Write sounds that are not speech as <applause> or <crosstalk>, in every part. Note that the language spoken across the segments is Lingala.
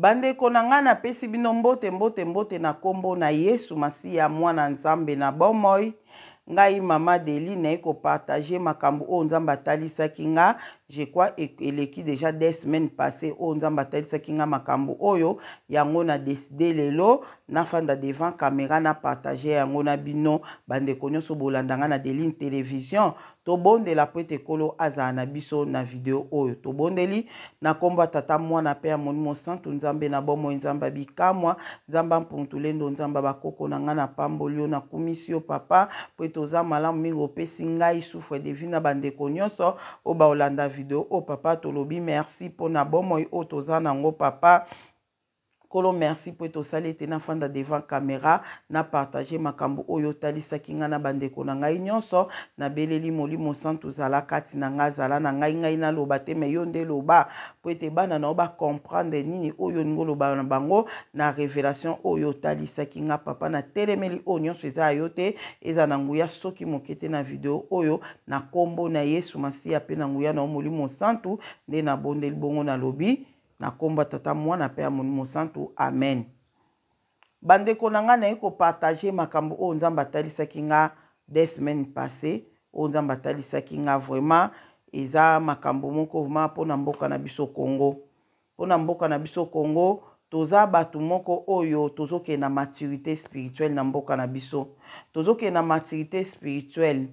bandeko na ngai napesi bino mbote mbote mbote na nkombo na yesu masiya mwana nzambe na bomoi ngai mama deli naye kopartage makambo oyo nzambe atalisaki nga je crois e, eleki déjà des semaines passé oyo nzambe atalisaki nga makambo oyo yango na deside lelo nafanda devant camera na partage yango na bino bandeko nyonso bolanda nga na deline télévision tobondela mpo ete ekolo azala na biso na video oyo tobondeli na nkombo ya tata mwana mpe ya molimo santu nzambe na bomoi nzambe ya bikamwa nzambe ampungutulendo nzambe ya bakoko na ngai na pamboli yo nakumisi yo papa mpo ete oza malamu mingi opesi ngai soufre devi na bandeko nyonso oyo baolanda video oyo papa tolobi merci mpo na bomoi oyo toza nango papa nkolo merci mpo etosali ete nafanda devant camera napartage makambo oyo otalisaki ngai na bandeko na ngai nyonso nabeleli molimo santu ozala kati na ngai azala na ngai ngai naloba te me yo nde loba mpo ete bana na yo bacomprendre nini oyo olingi oloba na bango na révélation oyo otalisaki ngai papa natelemeli oyo nyonso eza ya yo te eza na nguya soki moke te na video oyo na nkombo na yesu masiya mpe na nguya na yo molimo santu nde nabondeli bongo nalobi na nkombo ya tata mwana mpe ya molimo santu amen bandeko na ngai naye kopartage makambo oyo nzambe atalisaki nga de semaine passé oyo nzambe atalisaki nga vraiment eza makambo moko vraiment mpona mboka na biso congo mpona mboka na biso congo toza bato moko oyo tozokende na maturité spirituelle na mboka na biso tozokende na maturité spirituelle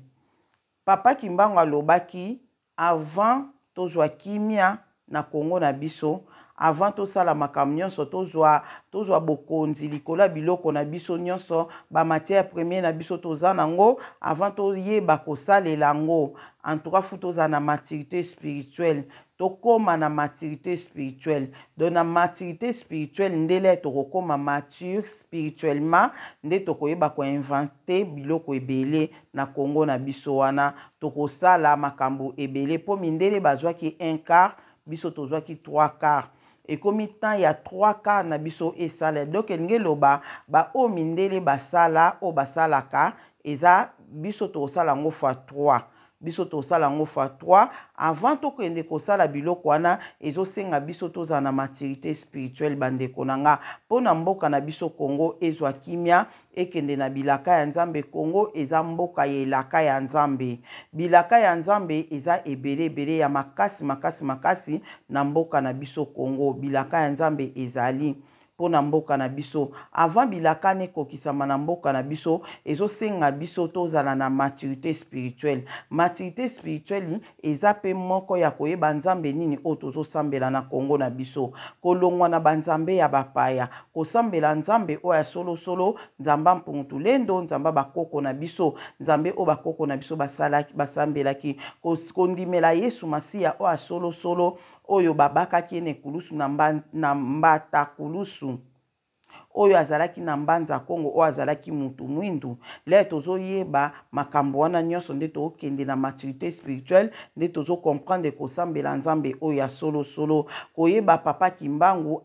papa kimbango alobaki avant tozwa kimia na kongo na biso avant tosala makambo nyonso tozwa tozwa bokonzi likolo ya biloko na biso nyonso bamatière premier na biso toza nango avant toyeba kosalela yango en tout cas fu toza na maturité spirituelle tokóma na maturité spirituelle donc na maturité spirituelle ndele tokokóma mature spirituellement nde tokoyeba koinvente biloko ebele na kongo na biso wana tokosala makambo ebele mpo mindele bazwaki un quart biso tozwaki trois quart ekomi temps ya 3 quart na biso esala donc elingi eloba baoyo mindele basala oyo basalaka eza biso tokosala yango fois 3 biso tosala yango fa 3 avant tokende kosala biloko wana ezosenga biso tozala na maturité spirituelle bandeko na nga mpo na mboka na biso kongo ezwa kimia ekende na bilaka ya nzambe kongo eza mboka ya elaka ya nzambe bilaka ya nzambe eza ebele ebele ya makasi makasi makasi na mboka na biso kongo bilaka ya nzambe ezali mpo na mboka na biso avant bilaka na ekokisama na mboka na biso ezosenga biso tozala na maturité spirituelle maturité spirituelle eza mpe moko ya koyeba nzambe nini oyo tozosambela na kongo na biso kolongwa na banzambe ya bapaya kosambela nzambe oyo ya solosolo nzambe mpungutu lendo nzambe bakoko na biso nzambe oyo bakoko na biso basambelaki kondimela yesu masiya oyo ya solosolo oyo babakaki ye na ekulusu na mbata kulusu oyo azalaki na mbanza kongo oyo azalaki mutu mwindu le tozoyeba makambo wana nyonso nde tokende na maturité spirituelle nde tozokomprendre kosambela nzambe oyo ya solosolo koyeba papa kimbangu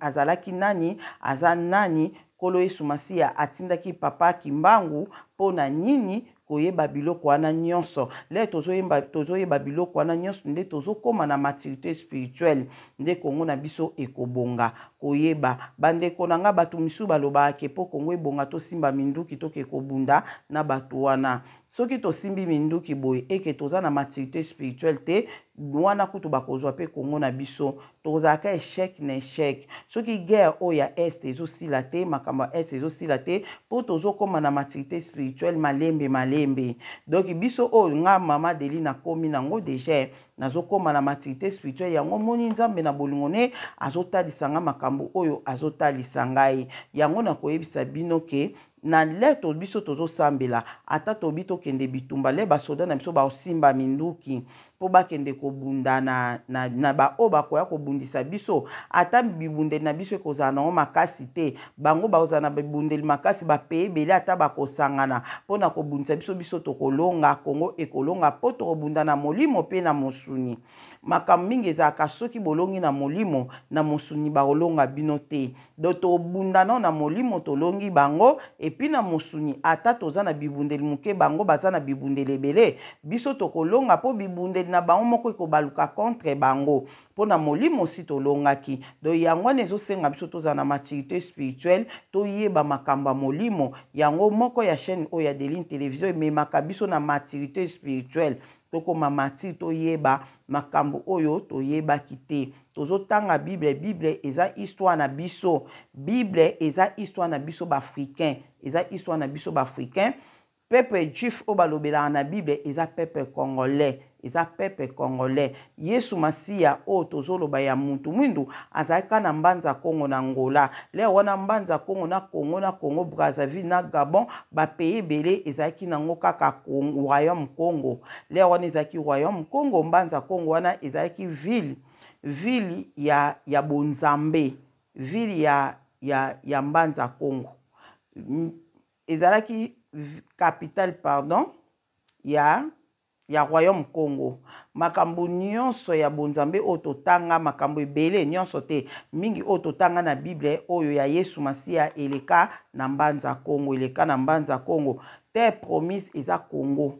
azalaki nani aza nani nkolo yesu masiya atindaki papa kimbangu mpo na nini koyeba biloko wana nyonso le tozoyeba biloko wana nyonso nde tozokóma na maturité spirituelle nde kongo na biso ekobonga koyeba bandeko na nga bato misusu balobaka ke mpo kongo ebonga tosimba minduki toke kobunda na bato wana soki tosimbi minduki boye eke toza na maturité spirituelle te wana kutu bakozwa mpe kongo na biso tozalaka échec na échec soki guerre oyo ya este ezosila te makambo ya este ezosila te mpo tozokóma na maturité spirituelle malembe malembe donk biso oyo nga mama deli nakómi nango déjà nazokóma na maturité spirituelle yango moni nzambe na bolingo ne azotalisa nga makambo oyo azotalisa ngai yango nakoyebisa bino ke na le to biso tozosambela ata tobi tokende bitumba le basoda na biso basimba minduki mpo bakende kobunda na, na, na baoyo bakoya kobundisa biso ata bibundeli na biso ekozala nango makasi te bango bakozala na bibundeli makasi bapeye ebele ata bakosangana mpo na kobundisa biso biso tokolonga kongo ekolonga mpo tokobunda na molimo mpe na mosuni makambo mingi ezalaka soki bolongi na molimo na mosuni bakolonga bino te do tobundana na molimo tolongi bango epi na mosuni ata toza na bibundeli moke bango baza na bibundeli ebele biso tokolonga mpo bibundeli na bango moko ekobaluka contre bango mpo na molimo si tolongaki do yango wana ezosenga biso tozala na maturité spirituelle toyeba makambo ya molimo yango moko ya chaîne oyo ya delin télévision ememaka biso na maturité spirituelle tokóma matire toyeba makambo oyo toyebaki te tozotanga bible bible eza histoire na biso bible eza histoire na biso baafricain eza histoire na biso baafricain peple juif oyo balobelaka na bible eza peple congolais eza pepe congolais yesu masiya oyo tozoloba ya mutu mwindu azalaka na mbanza kongo na ngola lero wana mbanza kongo na kongo na kongo brazzaville na gabon bapeyi ebele ezalaki nango kaka royaume congo lero wana ezalaki royaume congo mbanza kongo wana ezalaki ville ville ya, ya bonzambe ville ya, ya, ya mbanza kongo ezalaki capitale pardon ya ya royaume congo makambo nyonso ya bonzambe oyo totanga makambo ebele nyonso te mingi oyo totanga na bible oyo ya yesu masiya eleka na mbanza congo eleka na mbanza congo terre promise eza congo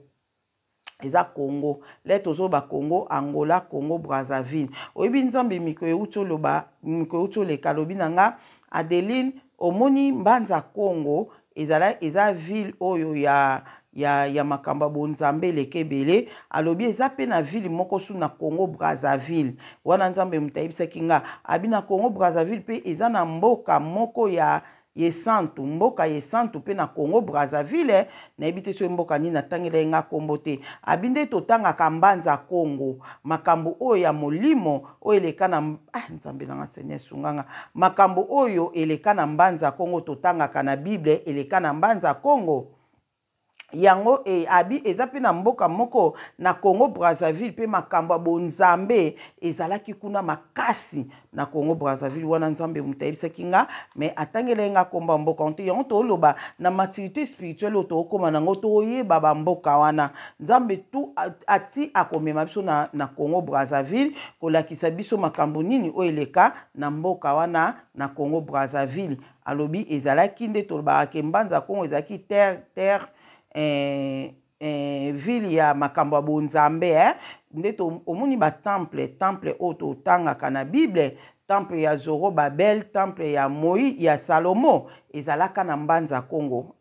eza congo le tozoba congo angola congo brazzaville oyebi nzambe mikolo euti oloba mikolo euti oleka alobi na nga adeline omoni mbanza congo ezala eza ville oyo ya ya, ya makambo ya bonzambe eleke ebele alobi eza mpe na ville moko su na congo brazzaville wana nzambe moto ayebisaki nga abi na congo brazzaville mpe eza na mboka moko ya yesantu mboka yesantu mpe na congo brazzaville nayebi te soki mboka nini natangela ye nga nkombo te abi nde totangaka mbanza congo makambo oyo ya molimo oyo eleka na ah, nzambe nanga seigneur esunganga makambo oyo eleka na mbanza congo totangaka na bible eleka na mbanza congo yango e, abi eza mpe na mboka moko na congo brazzaville mpe makambo ya bonzambe ezalaki kuna makasi na congo brazzaville wana nzambe moto ayebisaki nga me atangelai nga komba mboka te yango toloba na maturité spirituelle oyo tookóma nango toyeba bamboka wana nzambe tu ati akomema biso na, na congo brazzaville kolakisa biso makambo nini oyo eleka na mboka wana na congo brazzaville alobi ezalaki nde tolobaka ke mbanza ya kongo ezalaki terre terre eh, eh, ville ya makambo ya bonzambe eh? nde omoni batemple temple oyo totangaka na bible temple ya zorobabel temple ya moi ya salomo ezalaka na mbanza kongo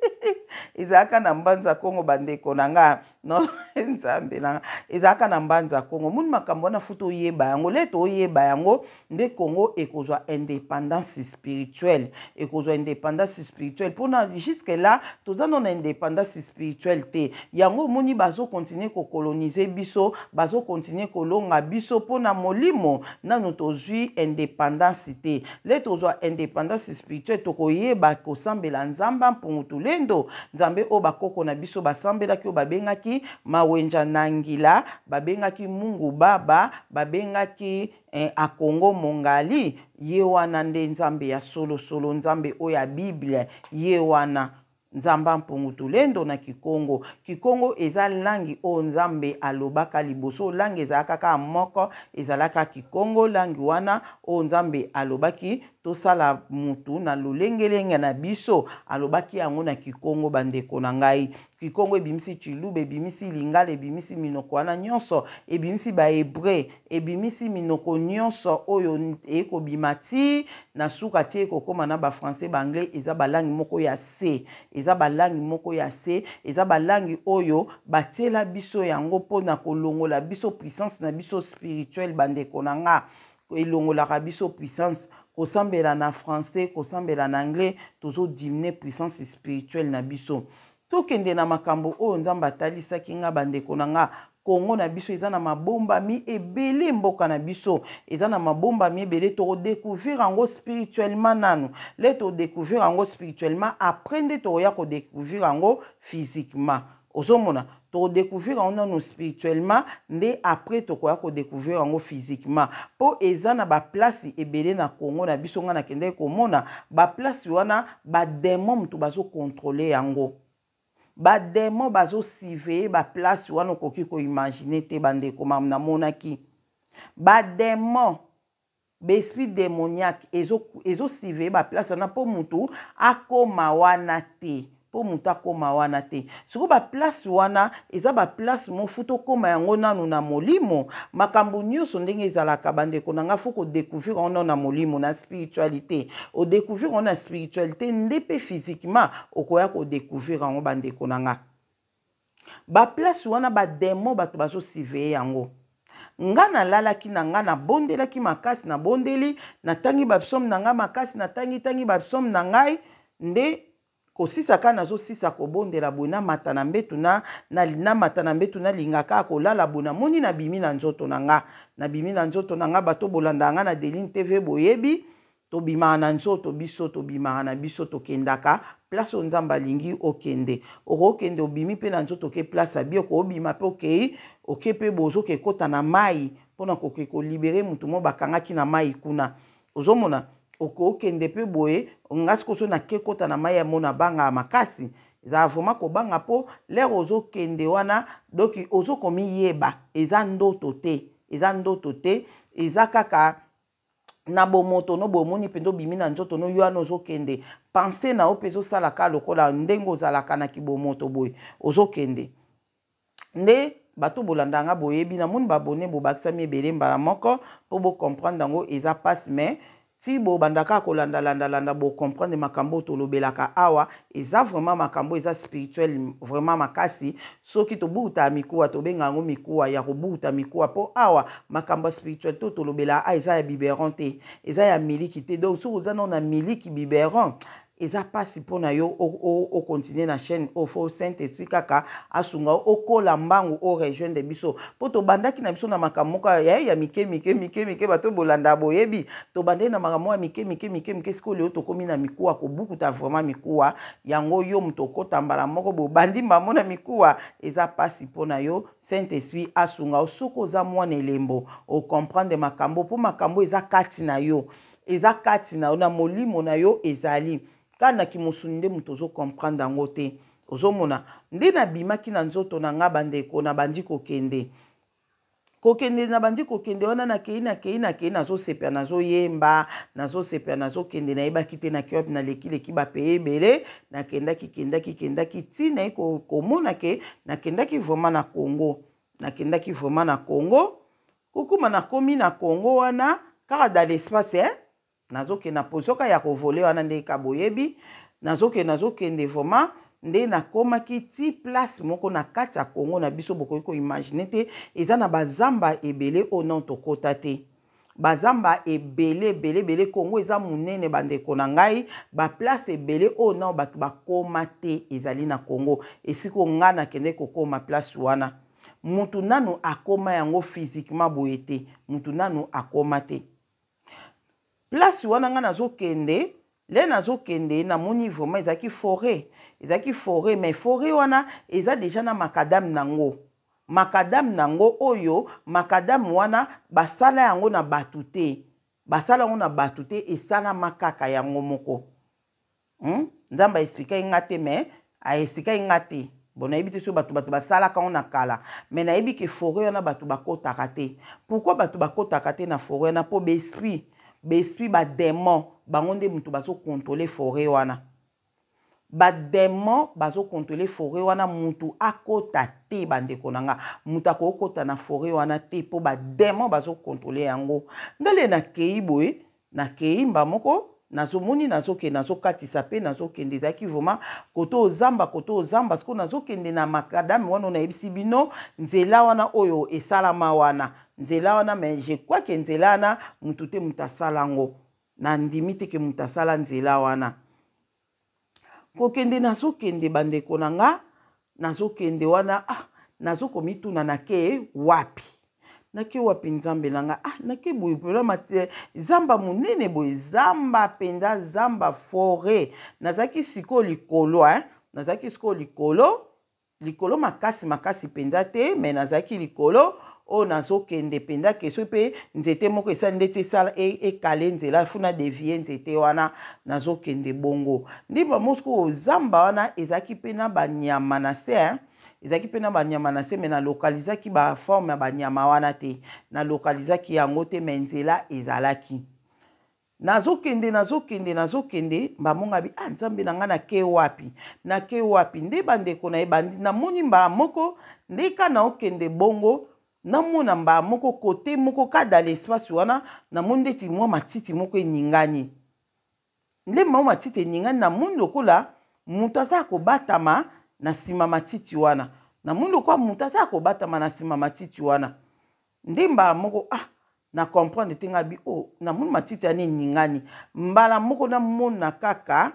<laughs> ezalaka na mbanza kongo bandeko na ngai no <laughs> nzambe nanga ezalaka na mbanza kongo omoni makambo wana futi oyeba yango lete oyeba yango nde kongo ekozwa indépendance spirituelle ekozwa indépendance spirituelle mpona jusque là toza no na indépendance spirituelle te yango omoni bazokontinue kokolonize biso bazokontinue kolonga biso mpona molimo nanu tozwi indépendance te le tozwa indépendance spirituelle tokoyeba kosambela nzambe mpungutu lendo nzambe oyo bakoko na biso basambelaki oyo babengaki babengaki mawenja na ngila babengaki mungu baba babengaki eh, akongo mongali ye wana nde nzambe ya solosolo nzambe oyo ya bible ye wana nzambe ampungutu lendo na kikongo kikongo eza langi oyo nzambe alobaka liboso langi ezalaka kaka moko ezalaka kikongo langi wana oyo nzambe alobaki tosala mutu na lolengelenge na biso alobaki yango na kikongo bandeko na ngai kikongo ebimisi chilube ebimisi lingala ebimisi minoko wana nyonso ebimisi bahebre ebimisi minoko nyonso oyo ekobima ti na suka ti ekokóma na bafrançais baanglais eza balangi moko ya se eza balangi moko ya se eza balangi oyo batiela biso yango mpona kolongola biso puissance na biso spirituelle bandeko na nga elongolaka biso puissance kosambela na français kosambela na anglais tozodimine puissance spirituelle na biso tokende na makambo oyo nzambe atalisaki nga bandeko na nga kongo na biso eza na mabombami ebele mboka na biso eza na mabombami ebele tokodécouvrir yango spirituellement nanu le todécouvrir yango spirituellement après nde tokoya kodécouvrir yango physiquement ozomona tokodécouvrir yango nanu spirituellement nde après tokoya kodécouvrir yango physiquement mpo eza na baplace ebele na kongo na biso ngai nakendaki komona baplace wana bademon moto bazokontrole yango bademo bazosiveye baplace wana okoki koimagine te bandeko mamu namonaki bademo baesprit démoniaque ezosiveye ezo baplace wana mpo motu akóma wana te mpo moto akóma wana te sikoy baplace wana eza baplace mofu tokóma yango nanu na molimo makambo nyonso ndenge ezalaka bandeko na nga fo kodécouvrir ono na molimo na spiritualité odécouvrir ngo na spiritualité nde mpe physiquement okoya kodécouvrir yango bandeko na nga baplace wana bademo bato bazosiveye yango nga nalalaki na nga nabondelaki makasi nabondeli natangi bapsaume na nga makasi natangitangi bapsaume na ngai nde kosisa kaka nazosisa kobondela boye namata na mbetu namata na mbetu nalinga kaka kolala boye namoni nabimi na nzoto na nga nabimi na nzoto na nga bato bolandaka nga na deline tv boyebi tobimaka na nzoto biso tobimaka na biso tokendaka place oyo nzambe alingi okende okokende obimi mpe na nzoto oke place abi okoobima mpe okei oke mpe bozoke ekota na mai mpona koke kolibere motu mo bakangaki na mai kuna ozomona okokende mpe boye nga sikoyo so nake kota na mai ya mona bangaka makasi ezala vraiment kobanga mpo lere ozokende wana donki ozokomiyeba eza ndoto te eza ndoto te eza kaka na bomoto no bomoni mpenza obimi na nzoto no yo wana ozokende pense na yo mpe ezosala ka lokola ndenge ozalaka na kibomoto boye ozokende nde bato bolanda yanga boyebi namoni babone bobakisami ebele mbala moko mpo bocomprendre yango eza passe mais ti bobanda kaka kolandalandalanda bocomprendre makambo tolobelaka awa eza vraiment makambo eza spirituel vraiment makasi soki tobuta mikuwa tobenga yango mikuwa ya kobuta mikuwa mpo awa makambo ya spirituel to tolobela a eza ya biberon te eza ya miliki te donc soki oza nao na miliki biberon eza mpasi mpona yo okontinue na chaîne oyo fo saint esprit kaka asunga okola mbangu orejoindre biso mpo tobandaki na biso na makambo moko ya ya mike mike mike mike bato bolanda boyebi tobandaki na makambo ya mike mike mike mike sikoyo leo tokómi na mikuwa kobukuta vraiment mikuwa yango yo moto okota mbala moko bobandi mbamo na mikuwa eza mpasi mpona yo saint esprit asunga yo soki oza mwana elembo okomprendre makambo mpo makambo eza kati na yo eza kati na yo na molimo na yo ezali kaka na kimosuni nde moto ozokomprendre yango te ozomona nde nabimaki na nzoto na nga bandeko na bandi kokende kokende na bandi kokende wana nakei nakei nakei nazosepela nazoyemba nazosepela nazokende nayebaki te na keope nalekileki bapeye ebele nakendaki kendaki kendaki ti naye komona ke nakendaki vraimen na congo nakendaki vraimen na congo kokuma nakomi na congo wana kaka dans l'espace eh? nazokenda pozoka ya kovole wana nde ka boyebi nazokende nazokende vraimen nde nakomaki ti place moko na kati ya kongo na biso bokoki koimagine te eza na bazamba ebele oyo non tokota te bazamba ebele ebele ebele kongo eza monene bandeko na ngai baplace ebele oyo nao bato bakóma te ezali na kongo esiko ngai nakende kokóma place wana mutu nanu akóma yango physiquement boye te mutu nanu akóma te place wana ngai nazokende le nazokende namoni vraiment ezalaki forêt ezalaki forêt mais forêt wana eza deja na makadame nango makadame nango oyo makadame wana basala yango na bato te basala yango na bato te esalama kaka yango moko hmm? nzambe aexplikai nga te mais aexplikai nga te bon nayebi te so bato bato basalaka ngo na kala me nayebi ke forêt wana bato bakɔtaka te pourkui bato bakɔtaka te na forêt wana mpo baesprit baesprit bademon bango nde moto bazokontrole foret wana bademon bazokontrole foret wana motu akota te bandeko na nga moto akokota na foret wana te mpo bademon bazokontrole yango ndale nakei boye nakei mba moko nazomoni nazokende nazokatisa mpe nazokende ezalaki vraimen koto ozamba koto ozamba sikoyo nazokende na makadame wana nayebisi bino nzela wana oyo esalama wana nzela wana me je crois ke nzela wana motu te moto asala yango nandimi te ke moto asala nzela wana kokende nazokende bandeko na nga nazokende wana ah, nazokomituna nake wapi nake wapi nzambe na nga ah, nake boye problema te zamba monene boye zamba mpenza zamba foret nazalaki sikoyo likolo eh? nazalaki sikoyo likolo likolo makasi makasi mpenza te me nazalaki likolo oyo nazokende mpenza keso mpe nzete moko esali ndeti esala e, ekale nzela funa devie nzete wana nazokende bongo ndi bamosuku zamba wana ezalaki mpe na banyama na se eh? ezalaki mpe na banyama na se me nalokalizaki baforme ya banyama wana te nalokalizaki yango te me nzela ezalaki nazokende nazokende nazokende bamongabi a ah, nzambe na ngai nake wapi nake wapi nde bandeko na ebandi namoni mbala moko nde ka naokende bongo namona mbaa moko kote moko kada na espace wana namoni ndeti mwa matiti moko eningani ndemba mwa matiti eningani namoni lokola moto aza kobatama na nsima matiti wana namoni lokola moto aza kobatama na nsima matiti wana nde mbala moko ah na comprendre te ngai bi o oh, namoni matiti yani eningani mbala moko namona kaka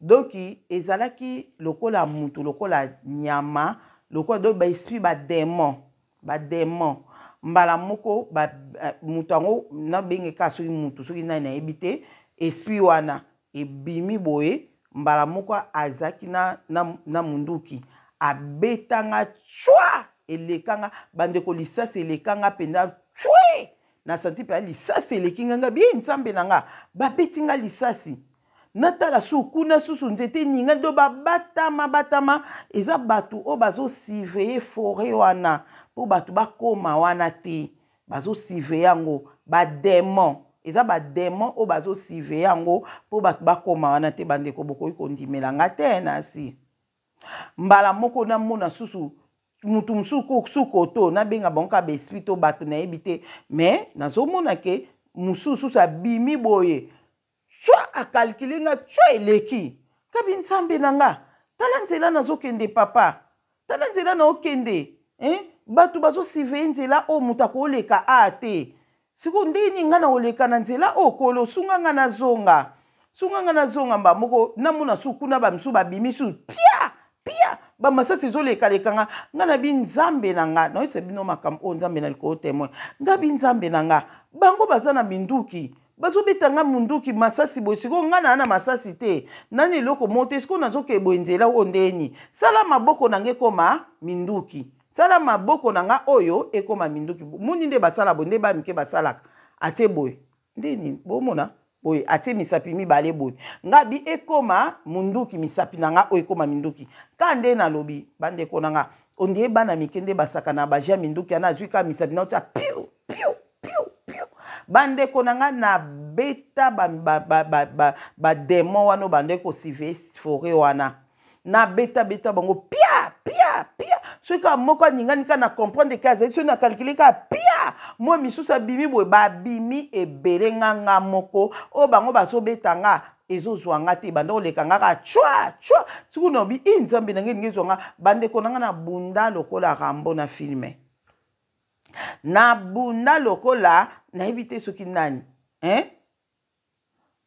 donki ezalaki lokola motu lokola nyama lokola do baesprit bademon bademon mbala moko eh, moto yango nabengeka soki motu soki nani nayebi te esprit wana ebimi boye mbala moko azalaki na, na, na munduki abetanga twa elekanga bandeko lisasi elekanga mpenza twe na santi mpe ya lisasi eleki nganga bie nzambe na nga babeti nga lisasi natala su kuna susu nzete ninga ndo babatama batama eza bato oyo bazosiveye fore wana mpo bato bakóma wana te bazosive yango bademon eza bademon oyo bazosive yango mpo bato bakóma wana te bandeko bokoki kondimelanga te na si mbala moko namona susu mutu mosusu sukoto nabenga bango ka baesprit to bato nayebi te me nazomona ke mosusu abimi boye swa akalkile nga swa eleki kabi nzambe na nga tala nzela nazokende papa tala nzela naokende eh? bato bazosurveye nzela oyo moto akoleka a ah, te sikoyo ndeni ngai nakoleka na nzela oyo kolo sunga ngai nazonga sunga ngai nazonga mba moko namona su kuna bamisu babimi su pia pia bamasasi ezoleka-leka nga ngai nabi nzambe na nga nayoyisa bino makambo oyo nzambe na likolo témoin ngai bi nzambe na nga bango baza na minduki bazobeta nga munduki masasi boye sikoyo ngai naa na masasi te nani eloko mo te sikoyo nazokee boye nzela oyo ndeni sala maboko na ngai koma minduki sala maboko na nga oyo ekóma minduki muni nde basala boye nde bamike basalaka atie boye nde nini bomona boye atie misapi mibale boye ngabi ekóma munduki misapi na nga oyo ekóma minduki ka nde nalobi bandeko na nga ondie bana mike nde basaka na baja minduki ana azwi ka misapi na otya piu piu piu piu bandeko na nga na beta bademon ba, ba, ba, wana oyo bandeko sive fore wana na beta beta bango pia pia pia soki kaka moko aningani kaka na comprendre ke azali soki na calcule kaka pia moi misusu abimi boye babimi ebele nganga moko oyo bango bazobeta nga ezozwa nga te banda koleka nga kaka cwa cwa soki nobi i nzambe nange elingi ezwa nga bandeko nanga na bunda lokola rambo na filme na bunda lokola nayebi te soki nani hein?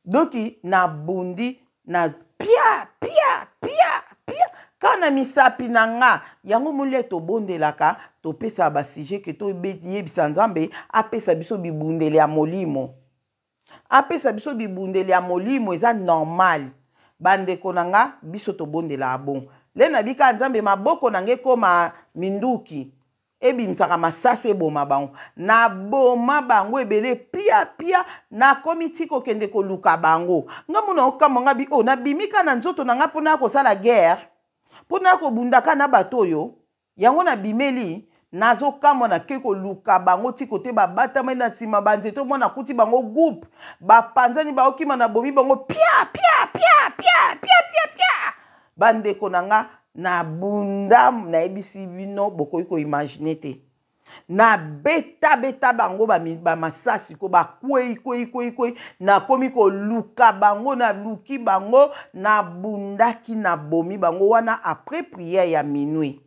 donki nabundi na pia pia pia pia kaka na misapi na nga yango molia tobondelaka topesaka basuje ke toyebisa nzambe apesa biso bibundeli ya molimo apesa biso bibundeli ya molimo eza normal bandeko na nga biso tobondelaka bongo le nabika nzambe maboko na ngai ekoma minduki ebimisaka masasi eboma bango naboma bango ebele piapia nakomi ti kokende koluka bango nga mona okamo nga bi oyo oh, nabimika na nzoto na nga mpona kosala guerre mpo na kobundaka na bato oyo yango na bimeli nazokamwa na ke koluka bango ti kote babatamai na nsima banzete omwana akuti bango groupe bapanzani baokima na bomi bango pia pia pia pia pia pia pia bandeko na nga na bunda nayebisi bino bokoki koimagine te nabetabeta bango bamasasi ko bakwei kwei kwei kwei nakomi koluka bango naluki bango nabundaki nabomi bango wana après priere ya minuit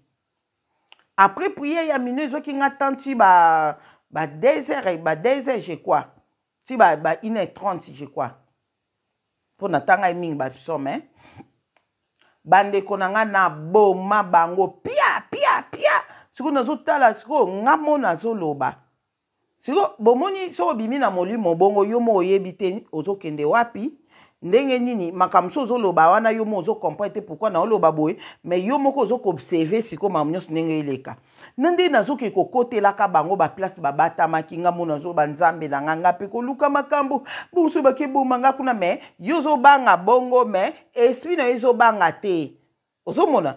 après priere ya minuit ezoki nga tanti ba ba 2 heures ba 2 heures je crois ti ba ba 1 heure 30 je crois mpona ntanga e mingi basome eh? bandeko na nga naboma bango pia pia pia sikoyo nazotala sikoyo nga mo nazoloba sikoyo bomoni soki obimi na molimo bongo yo mo oyebi te ozokende wapi ndenge nini makambo so ozoloba wana yo moko ozokomprendre te pourkui na oloba boye mais yo moko ozokoobserve sikoyo makambo nyonso ndenge eleka na nde nazokei kokotelaka bango baplace babatamaki nga mo nazoba nzambe na nga nga mpe koluka makambo bonso bakeboma nga kuna mais yo ozobanga bongo mais esprit na yo ezobanga te ozomona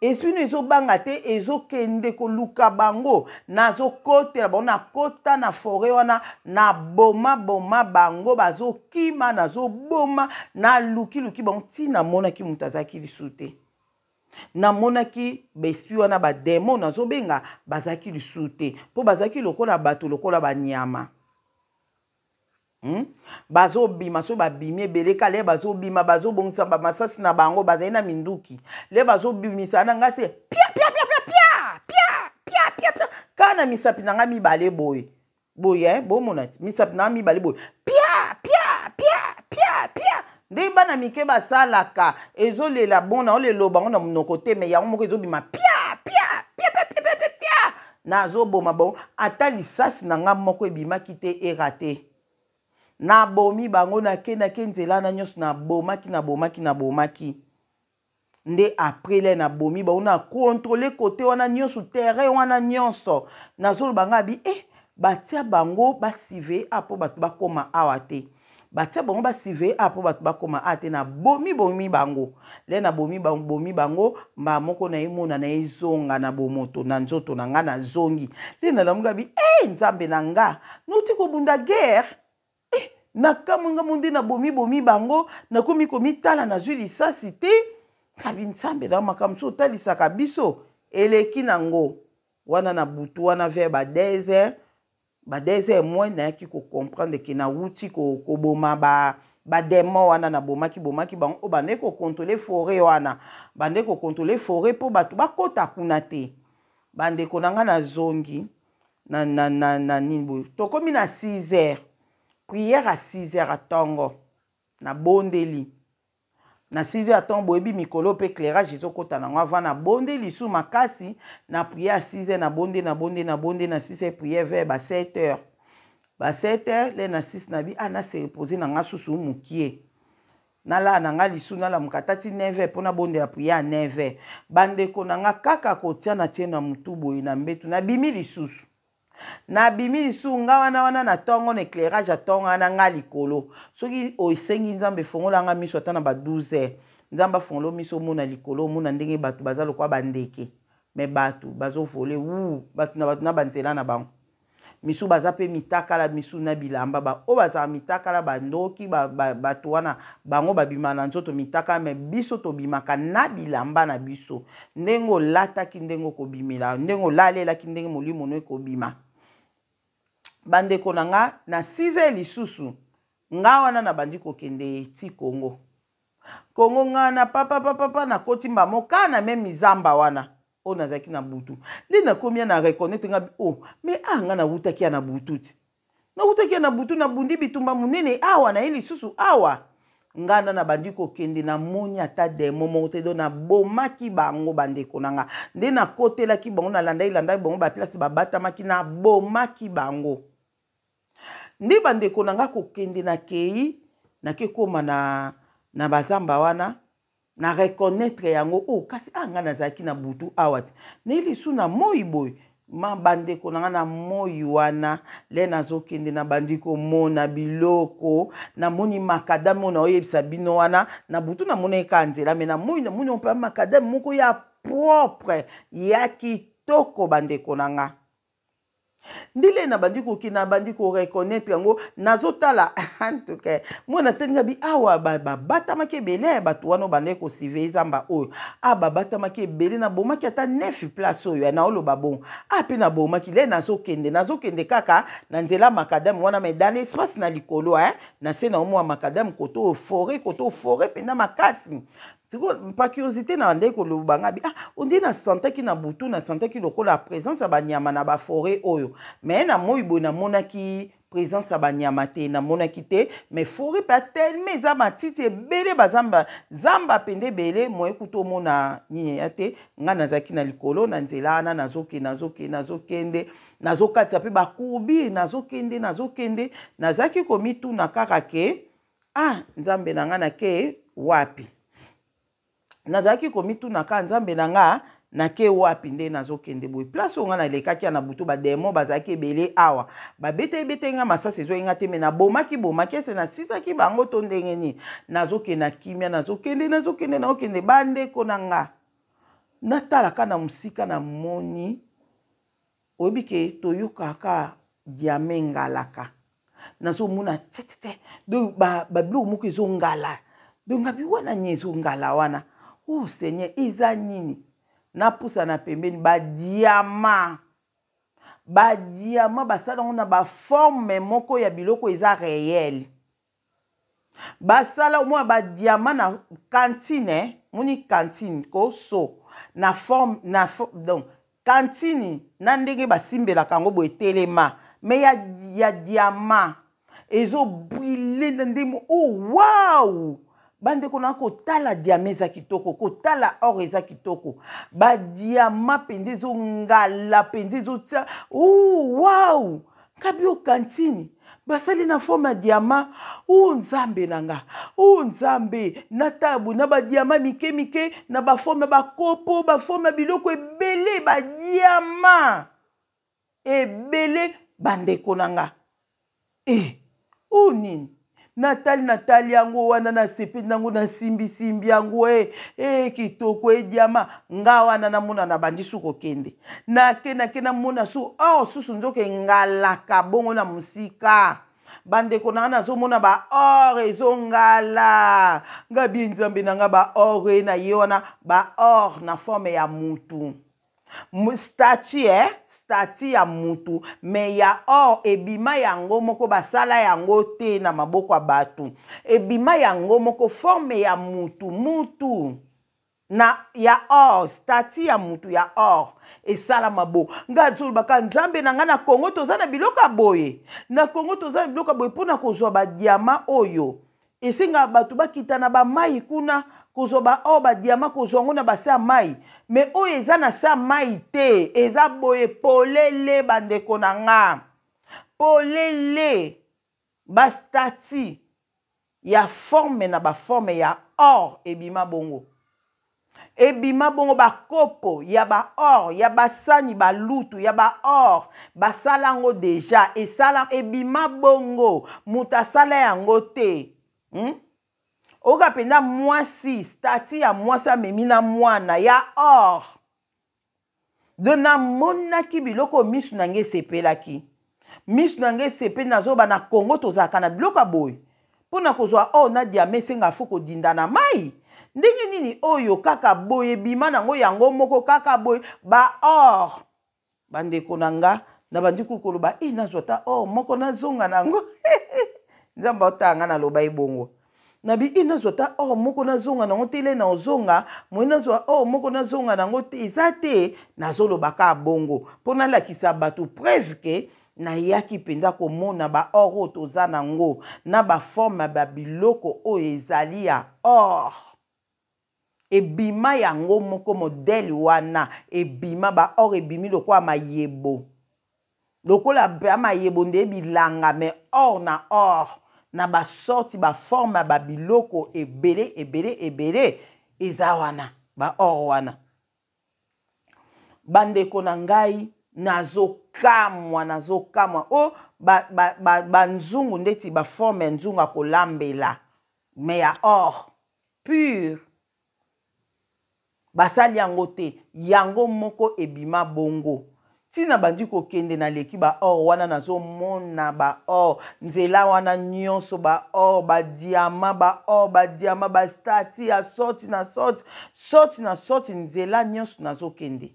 esprit no ezobanga te ezokende koluka bango nazokotela bango nakota na fore wana nabomaboma bango bazokima nazoboma nalukiluki bango nti namonaki moto azalaki lisu te namonaki baesprit wana bademo nazobenga bazalaki lisu te mpo bazalaki lokola bato lokola banyama hmm? bazobima so babimi ebele ka le bazobima bazobongisa bamasasi na bango bazali na minduki le bazobimisa na ngai se piapiapiapiapiapiapiapiapia kaka na misapi na ngai mibale boye boye bomona misapi na ngai mibale boye pia pia pia pia pia nde bana mike basalaka ezolela bona olela bango na monoko te me yango moko ezobima pia pia piapiapiapiapia nazoboma bango ata lisasi na ngai moko ebimaki te era te nabomi bango nakendaki nzela wana nyonso nabomaki nabomaki nabomaki nde apres le nabomi bango nakontrole kote wana nyonso terrain wana nyonso nazoloba ngai abi e eh, batia bango basive a mpo bato bakóma awa te batia bango basive a mpo bato bakóma awa te nabomi bomi bango le nabomi bomi bango mbaa moko nayemona na ye zonga na bomoto na nzoto na ngai nazongi nde nalamuki abi e eh, nzambe na nga noti kobunda guerre nakamwangambo nde nabomibomi bango nakomi komitala nazwi lisasi te kabi nzambe na makambo so otalisaka biso eleki nango wana na butu wana vers ba 10 heures ba 10 heures moins nayaki kocomprendre ke nawuti koboma ko ba bademo wana nabomaki bomaki bango oyo bandei kokontrole foret wana bandei kokontrole foret mpo bato bakɔta kuna te bandeko na nga nazongi na nini boye tokómi na 6 heures priere ya 6 heure ya ntongo nabondeli na 6 heure ya ntongo boyebi mikolo mpe éclairage ezokɔta nango ava nabondeli su makasi na priere ya 6 heure nabonde nabonde nabonde na 6 heure priere vers ba 7 heure ba 7 heure le na 6 na bi ah naserepose na nga susu mokie nalaa na nga lisu nalamuka tati 9 heure mpo nabondela priere ya 9 heure bandeko na nga kaka kotia na tie na motu boye na mbetu nabimi lisusu nabimi lisusu nga wana wana na ntongo na éclairage ya ntongo wana nga likolo soki esengi nzambe efungolanga miso ata na ba 12 heures nzambe afungolo miso omona likolo omona ndenge bato baza lokwa bandeke me bato bazovole wu bato na bato na banzela na bango misu baza mpe mitakala misu na bilamba ba oyo bazala mitakala bandoki bato ba, ba, wana bango babima na nzoto mitakala me biso tobimaka na bilamba na biso ndenge olataki ndenge okobimela ndenge olalelaki ndenge molimo no ekobima bandeko na nga na size lisusu nga wana nabandi kokende ti kongo kongo nga na papapapapa nakoti mbamo ka na me mizamba wana oyo nazalaki na butu nde nakomi ya na reconnaitre nga o oh, me a nga nawutaki ya na butu ti nawutaki ya na butu nabundi bitumba monene awa na ye lisusu awa nga nda nabandi kokende namoni ata demo moko te do nabomaki bango bandeko na nga nde nakotelaki bango nalandaki landaki bango baplace babatamaki nabomaki bango nde bandeko na nga kokende na kei nake koma na, na bazamba wana na reconnaître yango o oh, kasi a nga nazalaki na butu awa te ne lisu na moi boye ma bandeko na nga na moi wana le nazokende na bandi komona biloko namoni makadame oyo naoyebisa bino wana na butu namoni eka nzela me na moi namoni mpe makadame moko ya propre ya kitoko bandeko na nga ndile na bandi kokina bandi koreconnaitre yango nazotala antuka <laughs> mwana telinga bi awa babatamaki ebele bato wana obandai kosive zamba oyo a ah, babatamaki ebele nabomaki ata nef place oyo naoloba bongo a ah, mpe nabomaki le nazokende nazokende kaka na nzela makadame wana mai dans l'espace na likolo eh? na se na omwa makadame koto foret koto foret mpenza makasi sikoyo mpacuriosité na ndai koloba nga bi ah ondie nasantaki na butu nasantaki lokola présence ya banyama na baforet oyo me na moi boye namonaki présence ya banyama te namonaki te mais foret mpe tellement eza matiti ebele bazamba zamba pende ebele moyeku tomona nini ya te nga nazalaki na likolo na nzela wana nazokende nazokende nazokende nazokatisa mpe bakourbi nazokende nazokende nazalaki komituna kaka ke ah nzambe na nga nake wapi nazalaki komitunaka nzambe na nga nake wapi nde nazokende boye place oyo nga nalekaki ya na butu bademo bazalaki ebele awa babetebete nga masasi ezoyenga te me nabomaki bomaki ese nasisaki bango to ndenge nini nazokenda kimia nazokende nazokende naokende bandeko na nga natalaka na mosika namoni oyebi ke toyokaka diame ngalaka nazomona tetete do babiloko moko ezongala dongabi wana nini ezongala wana ba, o seigneur eza nini napusana pembeni badiama badiama basala yango na baforme moko ya biloko eza reyele basala omwa badiama na kantine moni kantine koso na forme na for, donc kantine na ndenge basimbelaka yango boye telema me ya, ya diama ezobrile na ndemo o oh, waw bandeko na kotala diame eza kitoko kotala or eza kitoko badiama mpenza ezongala mpenza ezotia u wau kabi okantini basali na forme ya diama u nzambe na nga u nzambe na tabu na badiama mike mike na baforme ya bakopo baforme ya biloko ebele badiama ebele bandeko na nga e eh, u nini natali natali yango wana nasepeli nango nasimbisimbi yango e e kitoko ediama eh, nga wana namona nabandi su kokende nake nake namona su or oh, susu nzoka engalaka bongo na mosika bandeko na nga nazomona baor ezongala nga bie nzambe na nga baor e na ye wana baor na forme ya motu stati e stati ya motu me ya or ebima yango moko basala yango te na maboko ya bato ebima yango moko forme ya motu mutu na ya or stati ya motu ya or esalama bo ngai tolobaka nzambe na ngai na kongo toza na biloko ya boye na kongo toza na biloko ya boye mpo na kozwa badiama oyo esengaka bato bakita na bamai kuna kozwa baor badiama kozwa yango na base ya mai me oyo eza na sa mai te eza boye polele bandeko na nga polele bastati ya forme na baforme ya or ebima bongo ebima bongo bakopo ya baor ya basani balutu ya baor basala yango deja esala ebima bongo moto asala yango te hmm? okoka mpenza mwasi stati ya mwasi amemi na mwana ya or do namonaki biloko misu na ngai esepelaki misu na ngai esepeli nazoba na kongo tozalaka na biloko ya boye mpo na kozwa or na diame esenga fo kodinda na mai ndenge nini oyo kaka boye bima nango yango moko kaka boye ba or bandeko na nga na bandiki koloba e eh, nazwa ta or moko nazonga nango <laughs> nzambe otanga naloba ebongo na bi i nazwa ta or moko nazonga nango te le na ozonga moi nazwa or moko nazonga nango te eza te nazolobaka bongo mpo nalakisa bato preuve ke nayaki mpenza komona baor oyo toza nango na baforme ya babiloko oyo ezali ya or ebima yango moko modele wana ebima baor ebimi lokola mayebo lokola ya mayebo nde bilanga me or na or na basorti baforme ya babiloko ebele ebele ebele eza wana baor wana bandeko na ngai nazokamwa nazokamwa o oh, banzungu ba, ba, ba, ba ndeti baforme ya nzungu akolambela me ya or pure basali yango te yango moko ebima bongo ntina bandi kokende naleki baor wana nazomona baor nzela wana nyonso baor badiama baor badiama bastati ya sorti na sorti sorti na sorti nzela nyonso nazokende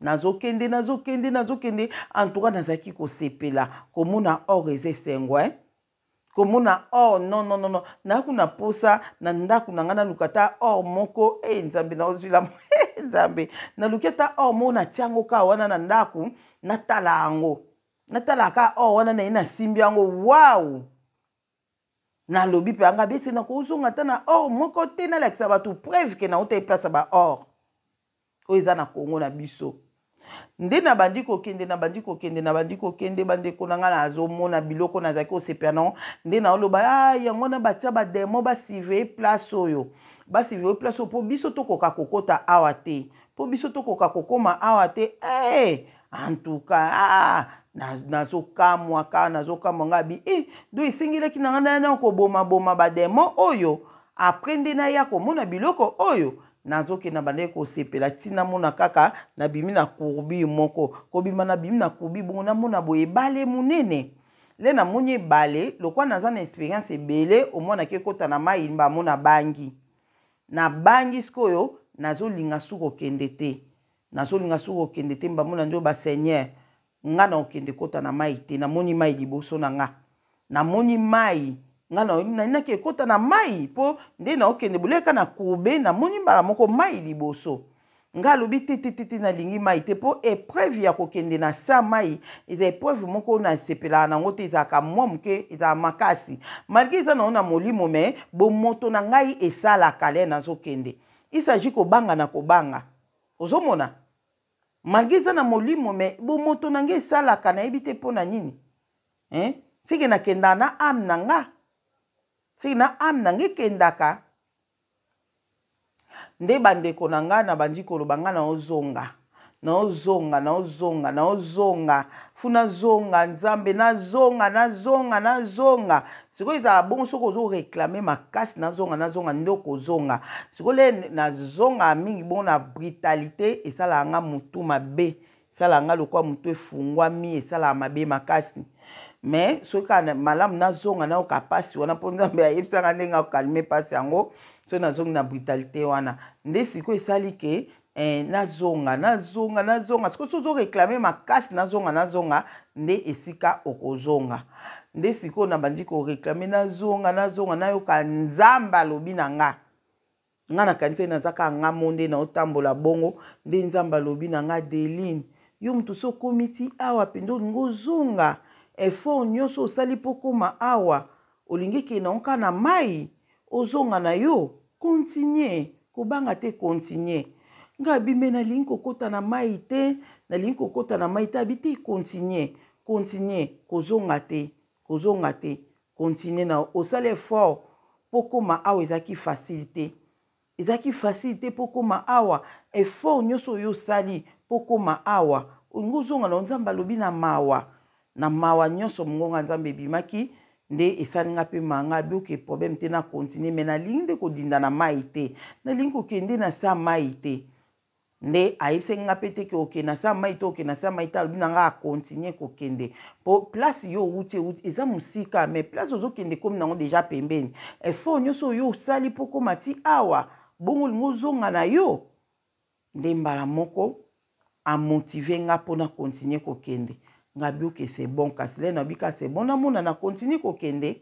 nazokende nazokende nazokende antuka nazalaki kosepela komona or eza esengo eh? komona or oh, non non non nayaku na posa na ndako na ngai naluka ta or oh, moko e nzambe naozwila <laughs> eh, nzambe naluki ata or oh, moko natia yango ka wana na ndako natala yango natala ka or wana na ye nasimbi yango wau nalobi mpe yanga bese nakozonga ata na or moko te nalakisa bato preuve ke nauta eplace ba or oyo eza na kongo na biso nde nabandi kokende nabandi kokende nabandi kokende bandeko na ngai nazomona biloko nazalaki kosepela nango nde naoloba a ah, yango na batia bademo basiveye place oyo basiveye place oyo mpo biso tokoka kokota awa te mpo biso tokoka kokóma awa te e antuka a nazokamwa kaka nazokamwa ngai bi e eh, do esengelaki na ngai nayana kobomaboma bademo oyo apre nde naya komona biloko oyo nazokenda bandeke kosepela ntina mona kaka nabimi na courbi moko kobima nabimi na courbi bongo namona boye ebale monene le namoni ebale lokwa naza na experience ebele omonaki ekota na mai bamo nabangi nabangi sikoyo nazolinga su kokende te nazolinga su kokende te bamo na nzoyo baseigneur nga na kokende kota na mai te namoni mai liboso na nga namoni mai ngai nalinaki ekɔta na mai mpo nde naokende boleka na kurbe namoni mbala moko mai liboso ngai alobi te tetete nalingi mai te mpo epreuve ya kokende na sa mai eza epreuve moko nasepelaka nango te ezalaka mwa moke ezalaka makasi malgre eza nango na molimo me bomoto na ngai esalaka le nazokende esagi kobanga na kobanga ozomona malgre eza na molimo me bomoto na ngai esalaka nayebi te mpo na nini eh? seke nakendaka na ame na ngai soki na ame na ngai ekendaka nde bandeko na ngai na bandi koloba ngai naozonga naozonga naozonga naozonga funa zonga nzambe nazonga nazonga nazonga sikoyo ezala bongo soki ozoreklame makasi nazonga nazonga nde okozonga sikoyo le nazonga mingi bongo na brutalité esalaka nga motu mabe esalaka nga lokwa motu efungwami esalaka mabe makasi me soki malamu nazonga nayoka mpasi wana mpo nzambe ayebisanga ndenge akalme mpasi yango so nazongi na brutalité wana nde sikoyo esali ke eh, nazonga nazonga nazonga sikoyo so ozoreklame makasi nazonga nazonga nde esika okozonga nde sikoyo nabandi koreklame nazonga nazonga nayoka nzambe alobi na nga nga nakanisa naza kaka nga mo nde naotambola bongo nde nzambe alobi na nga deline yo motu so okomi ti awa mpenza olingi ozonga effort nyonso osali mpo kóma awa olingi kee na nka na mai ozonga na yo kontinue kobanga te kontinue nga abime nalingi kokɔta na mai te nalingi kokɔta na mai te abi te kontinue kontinue kozonga te kozonga te kontinue na osala effort mpo kóma awa ezalaki facile te ezalaki facile te mpo kóma awa effort nyonso oyo osali mpo kóma awa olingi ozonga na nzambe alobi na mawa na mawa nyonso mongonga nzambe ebimaki nde esalinga mpe manga abi oke problème te na continue me nalingi nde kodinda na mai te nalingi kokende na sa mai te nde ayebisaki nga mpe te ke oke na sa mai te oke na sa mai te alobi na nga akontinue kokende mpo place yo outi euti eza mosika me place ozokende komi nango deja pembeni effort nyonso oyo osali mpo koma ti awa bongo olingi ozonga na yo nde mbala moko amotive nga mpo na kontinue kokende ngai bi oke c'est bon kasi le na bika c'est bon namona na continue kokende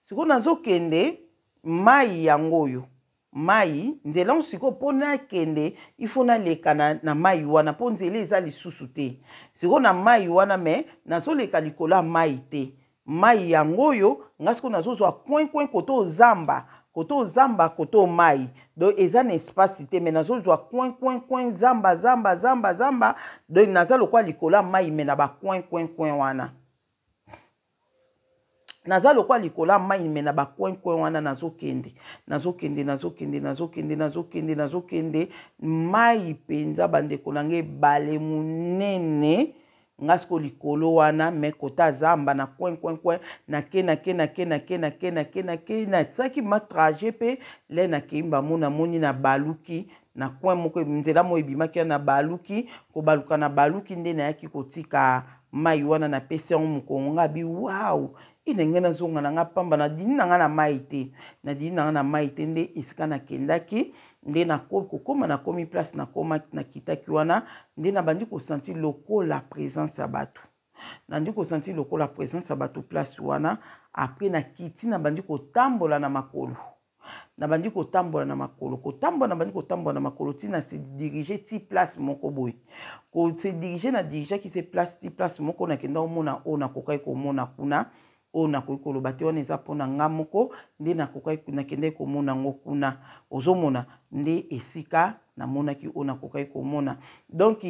sikoyo nazokende mai yango oyo mai nzela sikoyo mpo nakende ifo naleka na, na mai wana mpo nzela eza lisusu te sikoyo na mai wana me nazoleka likolo ya mai te mai yango oyo ngai sikoyo nazozwa kwin kwin koto ozamba koto ozamba koto omai donc eza na espace te me nazozwa coin coin coin zamba zamba zamba zamba donc naza lokola likolo ya mai me na bacoin coin coin wana naza lokola likolo ya mai me na bacoin coin wana nazokende nazokende nazokende nazokende nazokende nazokende mai mpenza bandeko na ngai ebale monene nga siko likolo wana me kota zamba na kwenkwenkwen nake nake nake nake nake nake nake natiaki ma trajet mpe le nakei bango namoni na baluki na coin moko nzela moko ebimaki wana na baluki kobaluka na baluki nde nayaki kotika mai wana napesi yango mokongo nga bi wau inenge nazonga na nga pamba nadini na nga na mai te nadini na nga na mai te nde esika nakendaki nde kokóma nakomi place nakitaki wana nde nabandi kosanti lokola présence ya bato nandi kosanti lokola présence ya bato place wana apres nakiti nabandi kotambola na makolo nabandi kotambola na makolo kotambola nabandi kotambola na makolo ntina se dirige ti place moko boye se dirige na dirigeaki se place ti place moko nakenda omona oyo nakokaki komona kuna oyo nakoki koloba te wana eza mpona nga moko nde nakendaki komona yango kuna ozomona nde esika namonaki oyo nakokaki komona donk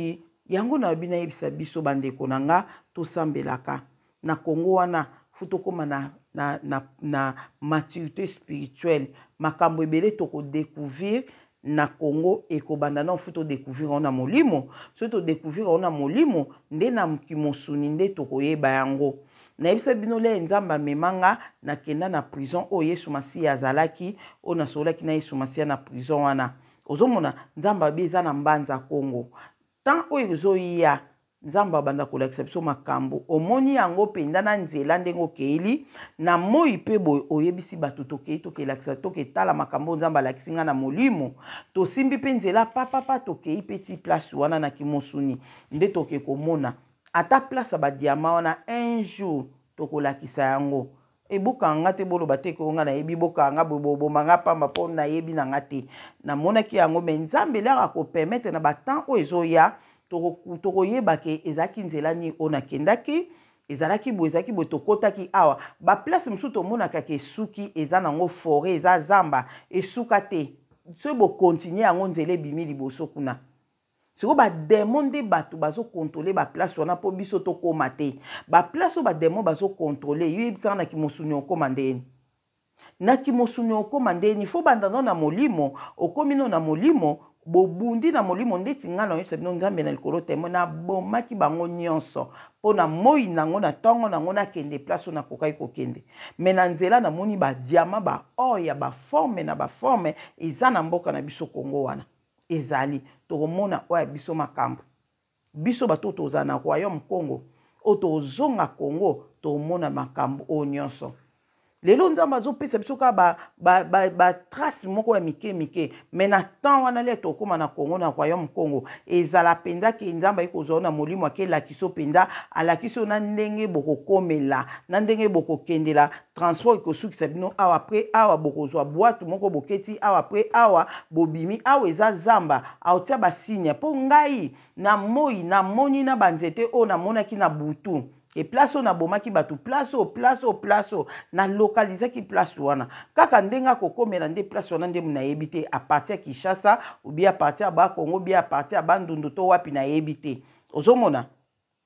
yango nayebi nayebisa biso bandeko na nga tosambelaka na kongo wana fu tokóma na, na, na, na maturité spirituelle makambo ebele tokodécouvrir na kongo ekobanda nano fu todécouvrir yango na molimo soki todécouvrir yango na molimo nde na moki mosuni nde tokoyeba yango nayebisa bino le nzambe amemanga nakenda na prison oyo yesu masiya azalaki oyo nasololaki na yesu masiya na prison wana ozomona nzambe abi eza na mbanza kongo tan oyo ezoya nzambe abanda kolakisa biso makambo omoni yango mpenza na nzela ndenge okeili na moi mpe boye oyebisi bato tokei tokelakisa toketala makambo oyo nzambe alakisi ngai na molimo tosimbi mpe nzela papapa tokei mpe ti place wana na kimosuni nde toke komona ata place ya badiama wana un jour tokolakisa yango ebokanga te boloba te konga nayebi bokanga bobomanga pamba mpo nayebi nanga te namonaki yango me nzambe eliaka kopermetre na batemps oyo ezoya tokoyeba ke ezalaki nzela nini oyo nakendaki ezalaki boye ezalaki boye tokɔtaki awa baplace mosusu tomonaka ke esuki eza nango foret eza zamba esuka te soki bokontinue yango nzela ebimi liboso kuna sikoyo bademo nde bato bazokontrole baplace wana mpo biso tokóma te baplace oyo bademo bazokontrole yo yebisaka na kimosuni okóma ndeni na kimosuni okóma ndeni fo bandano na molimo okómi no na molimo bobundi na molimo ndeti ngai na yoyebisa bino nzambe na likolo temo nabomaki bango nyonso mpo na moi nango na ntongo nango nakende place oyo nakokaki kokende me na nzela namoni badiama baoya baforme na baforme eza na mboka na biso kongo wana ezali tokomona oyo ya biso makambo biso bato oyo tozala na royaume congo oyo tozonga congo tomona makambo oyo nyonso lelo nzambe azopesa biso kaka batrace moko ya mike mike me na temps wana le tokóma na kongo na royaume congo ezala mpenza ke nzambe ayi kozwa na molimo akelakiso mpenza alakisi yo na ndenge bokokomela na ndenge bokokendela transport ekosukisa bino awa apres awa bokozwa bwatu moko boketi awa apres awa bobimi awa eza zamba aotia basigne mpo ngai na moi namoni na banzete oyo namonaki na butu e place oyo nabomaki bato place oyo place oyo place oyo nalokalizaki place wana kaka ndenge akokomela nde place wana nde nayebi te aparti ya kinshasa obi aparti ya bakongo obi aparti ya bandundu to wapi nayebi te ozomona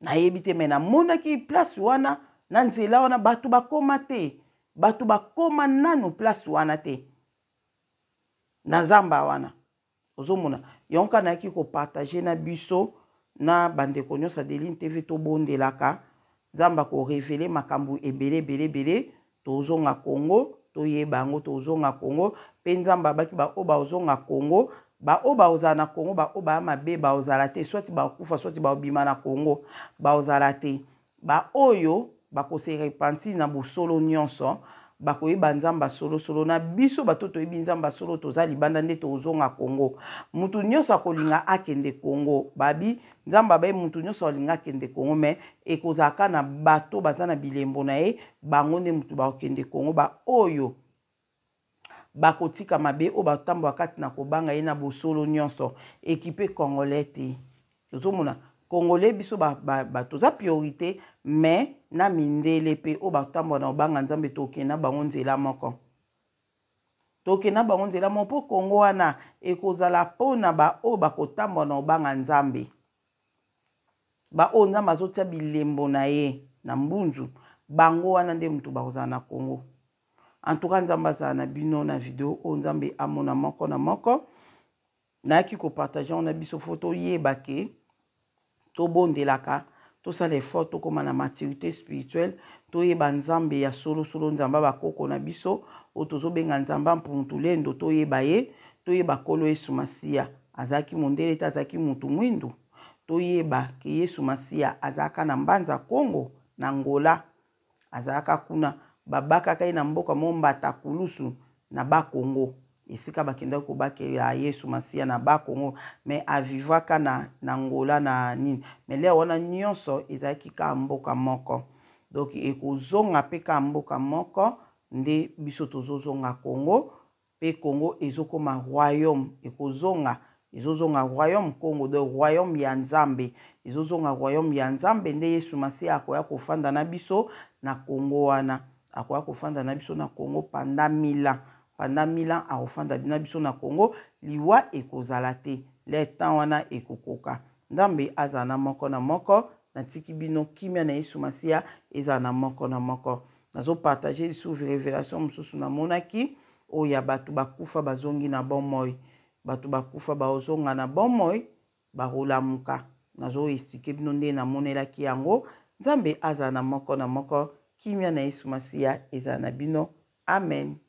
nayebi te me namonaki place wana na nzela wana bato bakoma te bato bakoma nanu place wana te na zamba wana ozomona yango kaka nayaki kopartage na biso na bandeko nyonso adeline tv tobondelaka nzambe akorevele makambo ebele ebele ebele tozonga kongo toyeba yango tozonga kongo mpe nzambe abaki baoyo bazonga kongo baoyo baozala na kongo baoyo baya mabe baozala te swati bakufa swati baobima na kongo baozala te baoyo bakose repentir na bosolo nyonso bakoyeba nzambe asolosolo na biso bato toyebi nzambe asolo toza libanda nde tozonga kongo mutu nyonso akolinga akende kongo babi nzambe abai mutu nyonso alingi akende kongo me ekozala ka na bato baza na bilembo na ye bango nde mutu bakokende kongo baoyo bakotika mabe oyo batambola kati na kobanga ye na bosolo nyonso ekipe congolais te tozomona congolais biso toza priorité me na mindele mpe oyo batambola na obanga nzambe tokenda bango nzela moko tokenda bango nzela moko mpo kongo wana ekozala mpona baoyo bakotambola na obanga nzambe baoyo nzambe azotia bilembo na ye na mbunzu bango wana nde moto bakozala na kongo antuka nzambe azala na bino na video oyo nzambe amona moko na moko nayaki kopartage ngo na biso fo toyeba ke tobondelaka tosala effort tokóma na maturité spirituelle toyeba nzambe ya solosolo nzambe bakoko na biso oyo tozobenga nzambe mpuntulendo toyeba ye toyeba nkolo yesu masiya azalaki mondele te azalaki mutu mwindu toyeba ke yesu masiya azalaka na mbanza kongo na ngola azalaka kuna babakaka ye na mboka mo mbata kulusu na bakongo esika bakendaki kobakela yesu masiya na bakongo me avivaka na, na ngola na nini me leo wana nyonso ezalaki kaka mboka moko donk ekozonga mpe kaka mboka moko nde biso tozozonga kongo mpe kongo ezokoma royaume ekozonga ezozonga royaume kongo de royaume ya nzambe ezozonga royaume ya nzambe nde yesu masiya akoya kofanda na biso na kongo wana akoya kofanda na biso na kongo panda mila pendant mille ans akofanda na biso na congo liwa ekozala te letan wana ekokoka nzambe azala na moko na moko natiki bino kimia na ye sumasiya ezala na moko na moko nazopartage lisuvu révélation mosusu namonaki oyo ya bato bakufa bazongi na bomoi bato bakufa bazonga na bomoi bakolamuka nazoexplike bino nde namonelaki yango nzambe azala na moko na moko kimia na yesu masiya ezala na bino amen